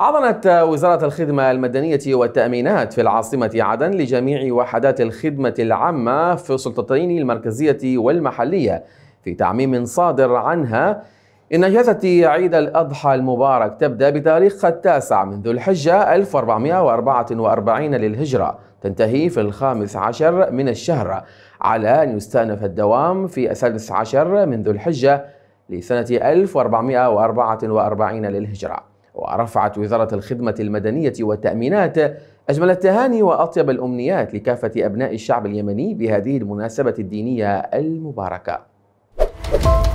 أعلنت وزارة الخدمة المدنية والتأمينات في العاصمة عدن لجميع وحدات الخدمة العامة في السلطتين المركزية والمحلية في تعميم صادر عنها إن إجازة عيد الأضحى المبارك تبدأ بتاريخ التاسع من ذو الحجة 1444 للهجرة تنتهي في الخامس عشر من الشهر على أن يستأنف الدوام في السادس عشر من ذو الحجة لسنة 1444 للهجرة ورفعت وزارة الخدمة المدنية والتأمينات أجمل التهاني وأطيب الأمنيات لكافة أبناء الشعب اليمني بهذه المناسبة الدينية المباركة.